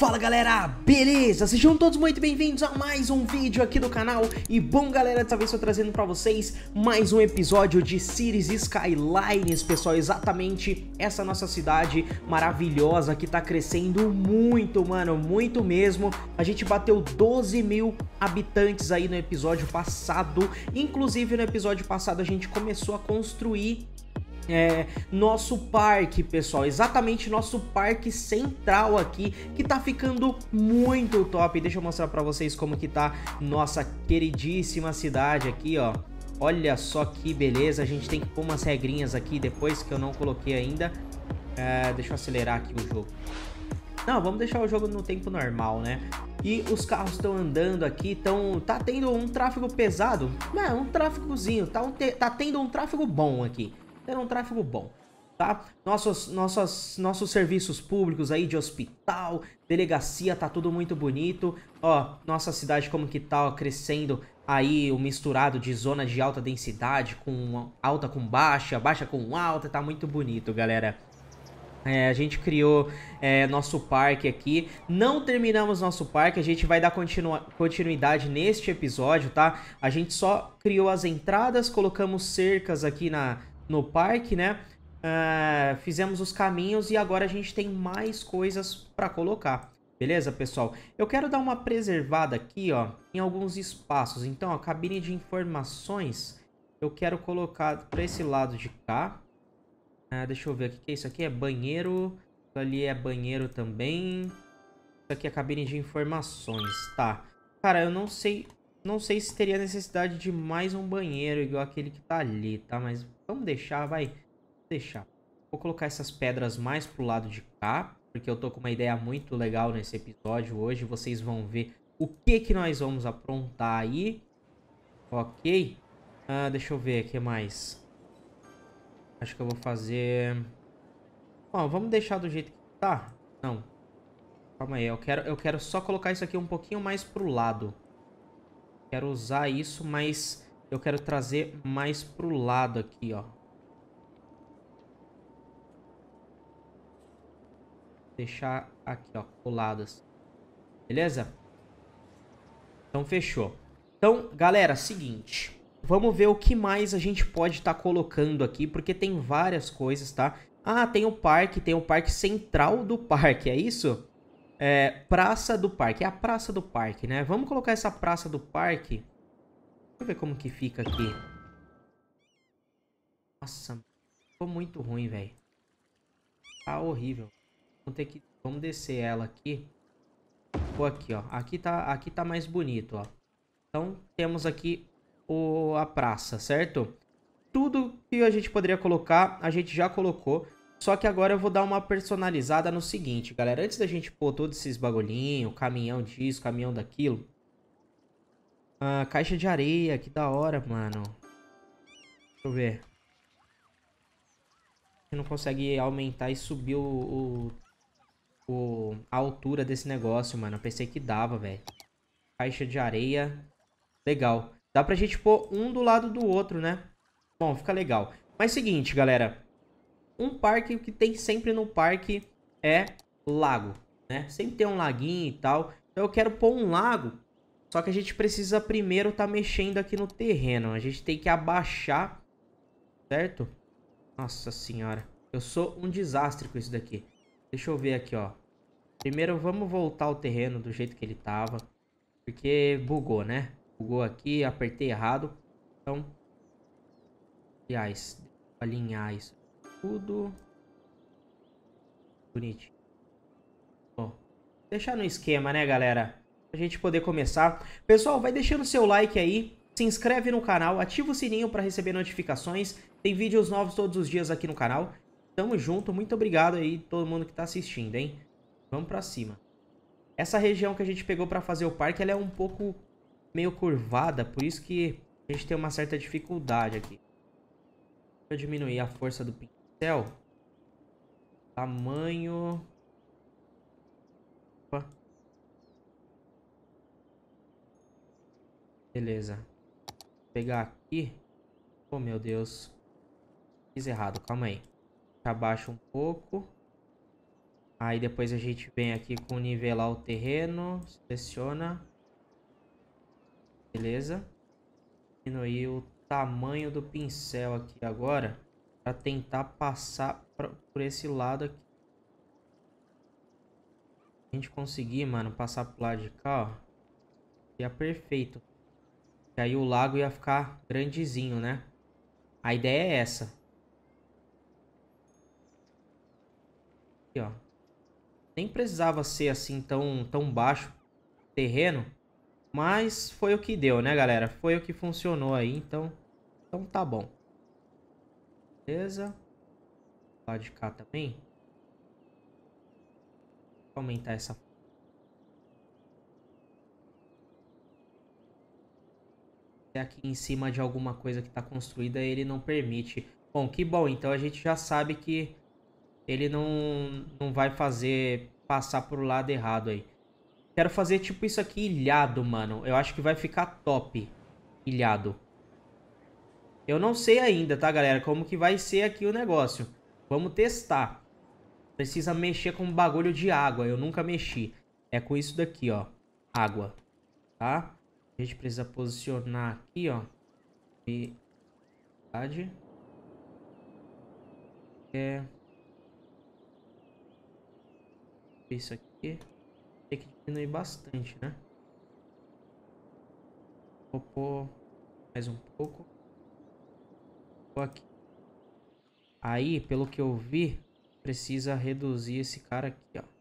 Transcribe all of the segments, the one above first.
Fala galera, beleza? Sejam todos muito bem-vindos a mais um vídeo aqui do canal E bom galera, dessa vez estou trazendo para vocês mais um episódio de Cities Skylines Pessoal, exatamente essa nossa cidade maravilhosa que está crescendo muito, mano, muito mesmo A gente bateu 12 mil habitantes aí no episódio passado Inclusive no episódio passado a gente começou a construir é, nosso parque, pessoal, exatamente nosso parque central aqui, que tá ficando muito top. Deixa eu mostrar pra vocês como que tá nossa queridíssima cidade aqui, ó. Olha só que beleza, a gente tem que pôr umas regrinhas aqui depois que eu não coloquei ainda. É, deixa eu acelerar aqui o jogo. Não, vamos deixar o jogo no tempo normal, né? E os carros estão andando aqui, tão, tá tendo um tráfego pesado. Não, um tráfegozinho, tá, um te, tá tendo um tráfego bom aqui era um tráfego bom. Tá? Nossos, nossos, nossos serviços públicos aí de hospital, delegacia, tá tudo muito bonito. Ó, nossa cidade como que tá ó, crescendo aí o misturado de zonas de alta densidade com alta com baixa, baixa com alta, tá muito bonito, galera. É, a gente criou é, nosso parque aqui. Não terminamos nosso parque, a gente vai dar continu continuidade neste episódio, tá? A gente só criou as entradas, colocamos cercas aqui na, no parque, né? Uh, fizemos os caminhos e agora a gente tem mais coisas para colocar. Beleza, pessoal? Eu quero dar uma preservada aqui, ó, em alguns espaços. Então, a cabine de informações, eu quero colocar para esse lado de cá. Ah, deixa eu ver aqui, que é isso aqui é banheiro. Isso ali é banheiro também. Isso aqui é cabine de informações, tá. Cara, eu não sei, não sei se teria necessidade de mais um banheiro igual aquele que tá ali, tá? Mas Vamos deixar, vai. Deixar. Vou colocar essas pedras mais pro lado de cá, porque eu tô com uma ideia muito legal nesse episódio hoje. Vocês vão ver o que que nós vamos aprontar aí. Ok. Ah, deixa eu ver, o que mais? Acho que eu vou fazer... Bom, vamos deixar do jeito que tá. Não. Calma aí, eu quero, eu quero só colocar isso aqui um pouquinho mais pro lado. Quero usar isso, mas eu quero trazer mais pro lado aqui, ó. Deixar aqui, ó, coladas. Assim. Beleza? Então, fechou. Então, galera, seguinte. Vamos ver o que mais a gente pode estar tá colocando aqui, porque tem várias coisas, tá? Ah, tem o parque, tem o parque central do parque, é isso? É, praça do parque, é a praça do parque, né? Vamos colocar essa praça do parque Deixa eu ver como que fica aqui. Nossa, ficou muito ruim, velho. Tá horrível. Vamos ter que... Vamos descer ela aqui. Vou aqui, ó. Aqui tá, aqui tá mais bonito, ó. Então, temos aqui o, a praça, certo? Tudo que a gente poderia colocar, a gente já colocou. Só que agora eu vou dar uma personalizada no seguinte, galera. Antes da gente pôr todos esses bagulhinhos, caminhão disso, caminhão daquilo... Ah, caixa de areia, que da hora, mano. Deixa eu ver. A gente não consegue aumentar e subir o, o, o a altura desse negócio, mano. Eu pensei que dava, velho. Caixa de areia. Legal. Dá pra gente pôr um do lado do outro, né? Bom, fica legal. Mas seguinte, galera. Um parque, o que tem sempre no parque é lago, né? Sempre tem um laguinho e tal. Então eu quero pôr um lago só que a gente precisa primeiro tá mexendo aqui no terreno. A gente tem que abaixar, certo? Nossa senhora. Eu sou um desastre com isso daqui. Deixa eu ver aqui, ó. Primeiro vamos voltar o terreno do jeito que ele tava. Porque bugou, né? Bugou aqui, apertei errado. Então... Aliás, alinhar isso tudo. Bonitinho. Bom, deixar no esquema, né, galera? a gente poder começar. Pessoal, vai deixando seu like aí, se inscreve no canal, ativa o sininho para receber notificações. Tem vídeos novos todos os dias aqui no canal. Tamo junto, muito obrigado aí todo mundo que tá assistindo, hein? Vamos pra cima. Essa região que a gente pegou pra fazer o parque, ela é um pouco meio curvada, por isso que a gente tem uma certa dificuldade aqui. Deixa eu diminuir a força do pincel. Tamanho... Beleza. Vou pegar aqui. Oh, meu Deus. Fiz errado, calma aí. Abaixa um pouco. Aí depois a gente vem aqui com nivelar o terreno. Seleciona. Beleza. Diminuir o tamanho do pincel aqui agora. Pra tentar passar pra, por esse lado aqui. A gente conseguir, mano, passar pro lado de cá, ó. Seria é perfeito. Que aí o lago ia ficar grandezinho, né? A ideia é essa. Aqui, ó. Nem precisava ser assim tão, tão baixo terreno. Mas foi o que deu, né, galera? Foi o que funcionou aí, então... Então tá bom. Beleza. Lá de cá também. Vou aumentar essa aqui em cima de alguma coisa que está construída, ele não permite. Bom, que bom, então a gente já sabe que ele não, não vai fazer passar pro lado errado aí. Quero fazer tipo isso aqui ilhado, mano. Eu acho que vai ficar top ilhado. Eu não sei ainda, tá, galera? Como que vai ser aqui o negócio. Vamos testar. Precisa mexer com um bagulho de água. Eu nunca mexi. É com isso daqui, ó. Água. Tá? A gente precisa posicionar aqui, ó. E... É... Isso aqui. Tem que diminuir bastante, né? Vou pôr mais um pouco. Vou aqui. Aí, pelo que eu vi, precisa reduzir esse cara aqui, ó.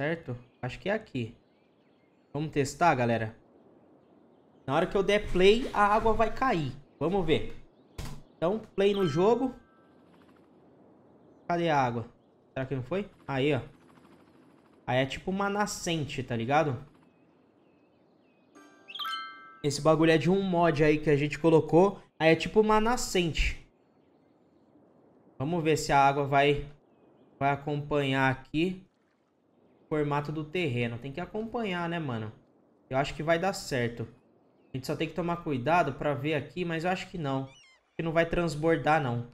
Certo? Acho que é aqui. Vamos testar, galera. Na hora que eu der play, a água vai cair. Vamos ver. Então, play no jogo. Cadê a água? Será que não foi? Aí, ó. Aí é tipo uma nascente, tá ligado? Esse bagulho é de um mod aí que a gente colocou. Aí é tipo uma nascente. Vamos ver se a água vai, vai acompanhar aqui formato do terreno. Tem que acompanhar, né, mano? Eu acho que vai dar certo. A gente só tem que tomar cuidado pra ver aqui, mas eu acho que não. Que não vai transbordar, não.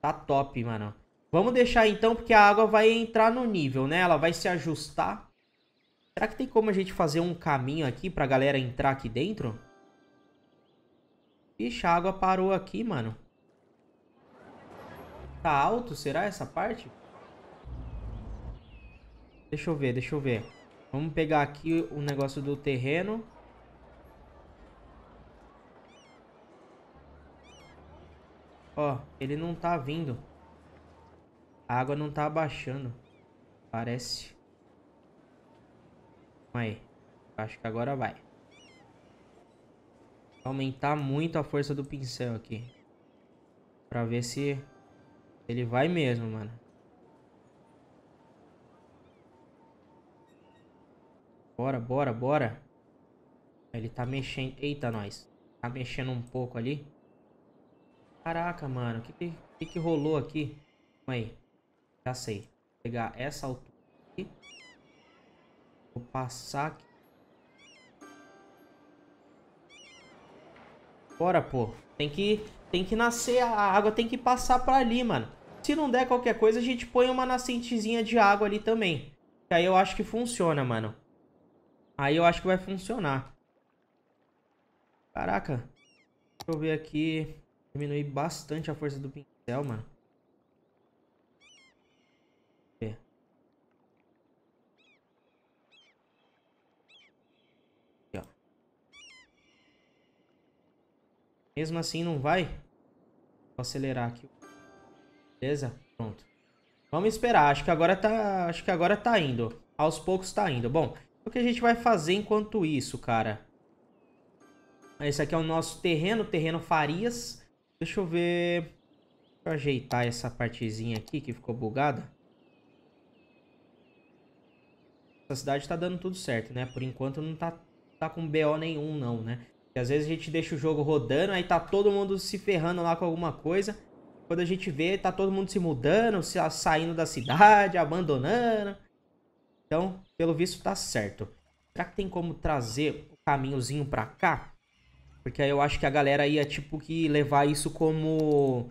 Tá top, mano. Vamos deixar então, porque a água vai entrar no nível, né? Ela vai se ajustar. Será que tem como a gente fazer um caminho aqui pra galera entrar aqui dentro? Ixi, a água parou aqui, mano. Tá alto, será essa parte? Deixa eu ver, deixa eu ver. Vamos pegar aqui o negócio do terreno. Ó, ele não tá vindo. A água não tá abaixando. Parece. aí. Acho que agora vai. Aumentar muito a força do pincel aqui. Pra ver se ele vai mesmo, mano. Bora, bora, bora. Ele tá mexendo. Eita, nós. Tá mexendo um pouco ali. Caraca, mano. O que, que, que, rolou aqui? Calma aí. Já sei. Vou pegar essa altura aqui. Vou passar aqui. Bora, pô. Tem que, tem que nascer. A água tem que passar pra ali, mano. Se não der qualquer coisa, a gente põe uma nascentezinha de água ali também. Que aí eu acho que funciona, mano. Aí eu acho que vai funcionar. Caraca. Deixa eu ver aqui. diminuir bastante a força do pincel, mano. Aqui, ó. Mesmo assim não vai. Vou acelerar aqui. Beleza? Pronto. Vamos esperar. Acho que agora tá, acho que agora tá indo. Aos poucos tá indo. Bom, o que a gente vai fazer enquanto isso, cara? Esse aqui é o nosso terreno, terreno Farias. Deixa eu ver... Deixa eu ajeitar essa partezinha aqui que ficou bugada. Essa cidade tá dando tudo certo, né? Por enquanto não tá, tá com BO nenhum, não, né? Porque às vezes a gente deixa o jogo rodando, aí tá todo mundo se ferrando lá com alguma coisa. Quando a gente vê, tá todo mundo se mudando, saindo da cidade, abandonando. Então, pelo visto, tá certo. Será que tem como trazer o caminhozinho pra cá? Porque aí eu acho que a galera ia, tipo, que levar isso como...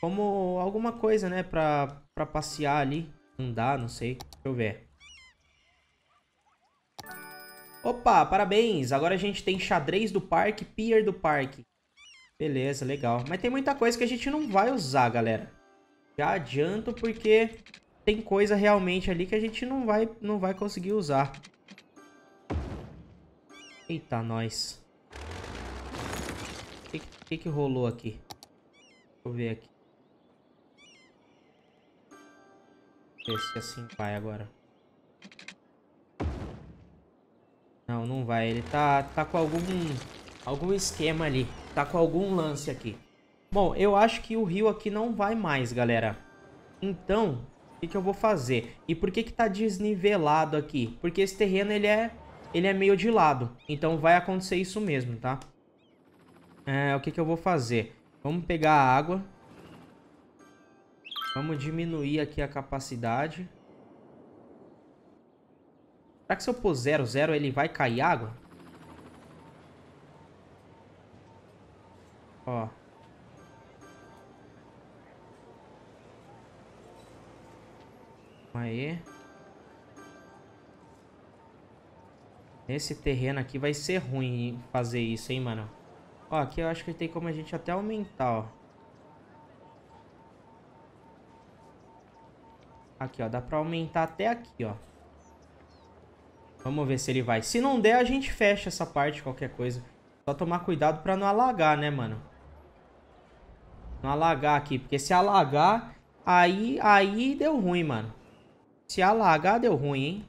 Como alguma coisa, né? Pra, pra passear ali. Andar, não sei. Deixa eu ver. Opa, parabéns! Agora a gente tem xadrez do parque, pier do parque. Beleza, legal. Mas tem muita coisa que a gente não vai usar, galera. Já adianto porque tem coisa realmente ali que a gente não vai, não vai conseguir usar. Eita, nós. O que, que, que rolou aqui? Deixa eu ver aqui. Ver se assim vai agora. Não, não vai. Ele tá, tá com algum, algum esquema ali. Tá com algum lance aqui. Bom, eu acho que o rio aqui não vai mais, galera. Então, o que, que eu vou fazer? E por que que tá desnivelado aqui? Porque esse terreno, ele é, ele é meio de lado. Então vai acontecer isso mesmo, tá? É, o que que eu vou fazer? Vamos pegar a água. Vamos diminuir aqui a capacidade. Será que se eu pôr 0, 0, ele vai cair água? Ó. aí. Esse terreno aqui vai ser ruim fazer isso, hein, mano. Ó, aqui eu acho que tem como a gente até aumentar, ó. Aqui, ó. Dá pra aumentar até aqui, ó. Vamos ver se ele vai. Se não der, a gente fecha essa parte, qualquer coisa. Só tomar cuidado pra não alagar, né, mano? Não alagar aqui. Porque se alagar, aí, aí deu ruim, mano. Se alagar, deu ruim, hein?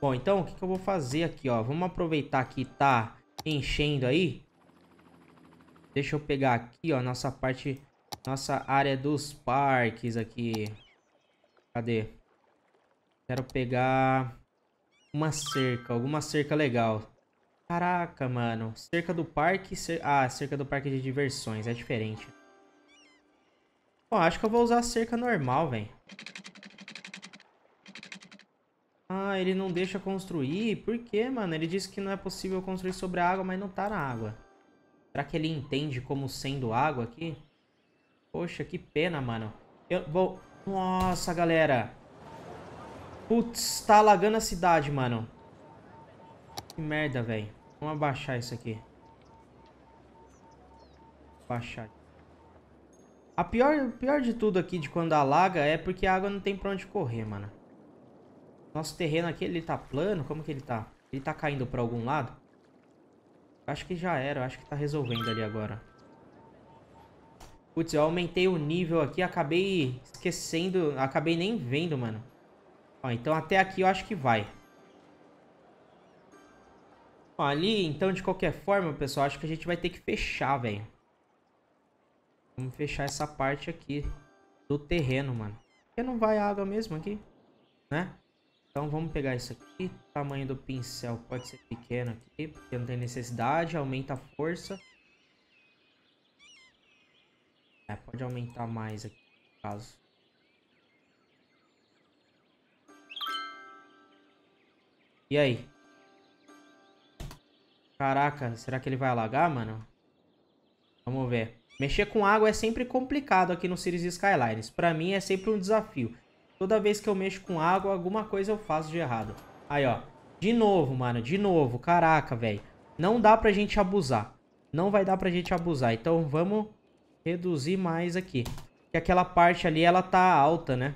Bom, então, o que, que eu vou fazer aqui, ó? Vamos aproveitar que tá enchendo aí. Deixa eu pegar aqui, ó, nossa parte... Nossa área dos parques aqui. Cadê? Quero pegar uma cerca, alguma cerca legal. Caraca, mano. Cerca do parque... Cer... Ah, cerca do parque de diversões. É diferente. Bom, acho que eu vou usar a cerca normal, velho. Ah, ele não deixa construir? Por quê, mano? Ele disse que não é possível construir sobre a água, mas não tá na água. Será que ele entende como sendo água aqui? Poxa, que pena, mano. Eu vou... Nossa, galera. Putz, tá alagando a cidade, mano. Que merda, velho. Vamos abaixar isso aqui. Abaixar. A pior, pior de tudo aqui de quando alaga é porque a água não tem pra onde correr, mano. Nosso terreno aqui, ele tá plano? Como que ele tá? Ele tá caindo pra algum lado? Acho que já era, acho que tá resolvendo ali agora. Putz, eu aumentei o nível aqui, acabei esquecendo, acabei nem vendo, mano. Ó, então até aqui eu acho que vai. Ó, ali, então, de qualquer forma, pessoal, acho que a gente vai ter que fechar, velho. Vamos fechar essa parte aqui do terreno, mano. Porque não vai água mesmo aqui, né? Então vamos pegar isso aqui. O tamanho do pincel pode ser pequeno aqui, porque não tem necessidade. Aumenta a força. É, pode aumentar mais aqui, no caso. E aí? Caraca, será que ele vai alagar, mano? Vamos ver. Mexer com água é sempre complicado aqui no Series Skylines. Pra mim é sempre um desafio. Toda vez que eu mexo com água, alguma coisa eu faço de errado. Aí, ó. De novo, mano. De novo. Caraca, velho. Não dá pra gente abusar. Não vai dar pra gente abusar. Então, vamos reduzir mais aqui. Porque aquela parte ali, ela tá alta, né?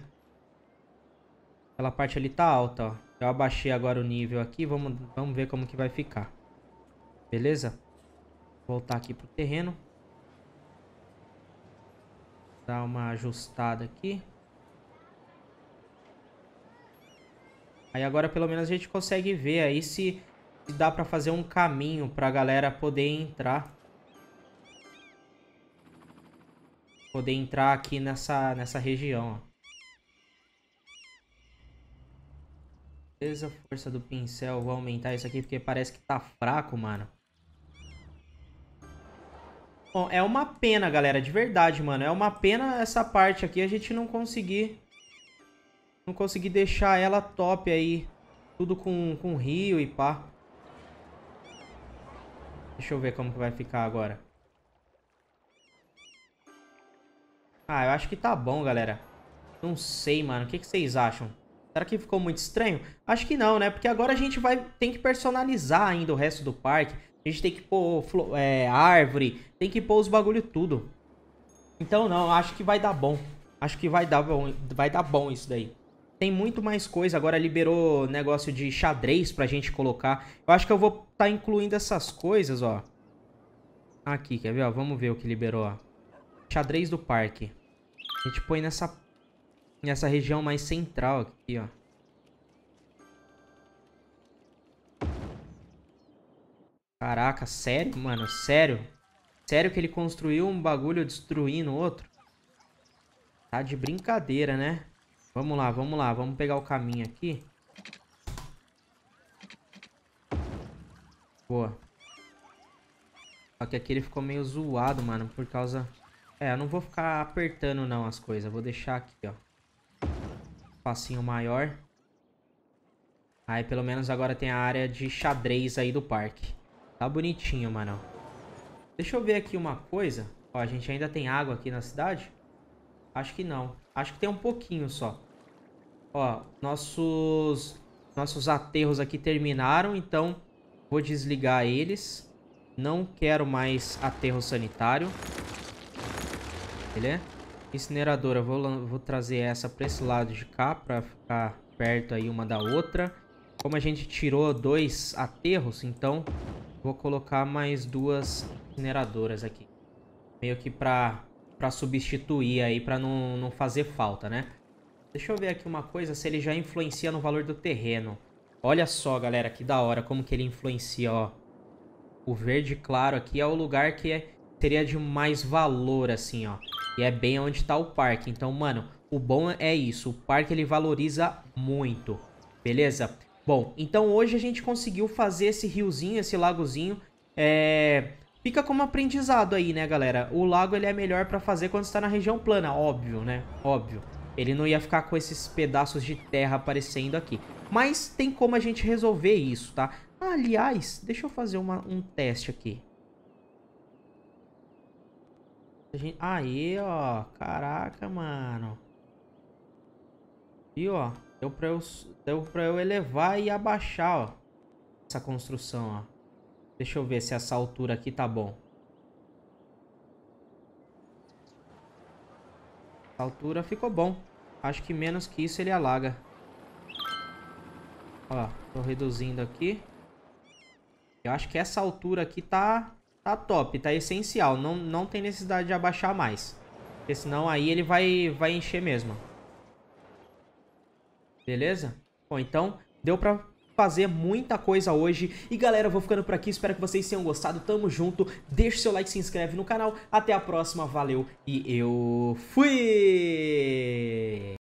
Aquela parte ali tá alta, ó. Eu abaixei agora o nível aqui. Vamos, vamos ver como que vai ficar. Beleza? Voltar aqui pro terreno. Dar uma ajustada aqui. Aí agora pelo menos a gente consegue ver aí se, dá pra fazer um caminho pra galera poder entrar. Poder entrar aqui nessa, nessa região, ó. Beleza, força do pincel. Vou aumentar isso aqui porque parece que tá fraco, mano. Bom, é uma pena, galera, de verdade, mano. É uma pena essa parte aqui a gente não conseguir não consegui deixar ela top aí. Tudo com, com rio e pá. Deixa eu ver como que vai ficar agora. Ah, eu acho que tá bom, galera. Não sei, mano. O que, que vocês acham? Será que ficou muito estranho? Acho que não, né? Porque agora a gente vai tem que personalizar ainda o resto do parque. A gente tem que pôr é, árvore, tem que pôr os bagulho tudo. Então não, acho que vai dar bom. Acho que vai dar bom, vai dar bom isso daí tem muito mais coisa. Agora liberou negócio de xadrez pra gente colocar. Eu acho que eu vou estar tá incluindo essas coisas, ó. Aqui, quer ver? Ó, vamos ver o que liberou, ó. Xadrez do parque. A gente põe nessa, nessa região mais central aqui, ó. Caraca, sério, mano? Sério? Sério que ele construiu um bagulho destruindo outro? Tá de brincadeira, né? Vamos lá, vamos lá. Vamos pegar o caminho aqui. Boa. Só que aqui ele ficou meio zoado, mano. Por causa... É, eu não vou ficar apertando não as coisas. Vou deixar aqui, ó. Passinho maior. Aí pelo menos agora tem a área de xadrez aí do parque. Tá bonitinho, mano. Deixa eu ver aqui uma coisa. Ó, a gente ainda tem água aqui na cidade? Acho que não. Acho que tem um pouquinho só. Ó, nossos, nossos aterros aqui terminaram, então vou desligar eles. Não quero mais aterro sanitário. Beleza? Incineradora, vou, vou trazer essa para esse lado de cá, para ficar perto aí uma da outra. Como a gente tirou dois aterros, então vou colocar mais duas incineradoras aqui. Meio que para substituir aí, para não, não fazer falta, né? Deixa eu ver aqui uma coisa, se ele já influencia no valor do terreno. Olha só, galera, que da hora como que ele influencia, ó. O verde claro aqui é o lugar que é, teria de mais valor, assim, ó. E é bem onde tá o parque. Então, mano, o bom é isso. O parque, ele valoriza muito. Beleza? Bom, então hoje a gente conseguiu fazer esse riozinho, esse lagozinho. É... Fica como aprendizado aí, né, galera? O lago, ele é melhor pra fazer quando está na região plana. Óbvio, né? Óbvio. Ele não ia ficar com esses pedaços de terra aparecendo aqui. Mas tem como a gente resolver isso, tá? aliás, deixa eu fazer uma, um teste aqui. A gente... Aí, ó. Caraca, mano. Viu, ó. Deu pra, eu, deu pra eu elevar e abaixar, ó. Essa construção, ó. Deixa eu ver se essa altura aqui tá bom. altura ficou bom. Acho que menos que isso ele alaga. Ó, tô reduzindo aqui. Eu acho que essa altura aqui tá, tá top, tá essencial. Não, não tem necessidade de abaixar mais. Porque senão aí ele vai, vai encher mesmo. Beleza? Bom, então deu pra fazer muita coisa hoje. E galera, eu vou ficando por aqui, espero que vocês tenham gostado, tamo junto, deixa seu like, se inscreve no canal, até a próxima, valeu e eu fui!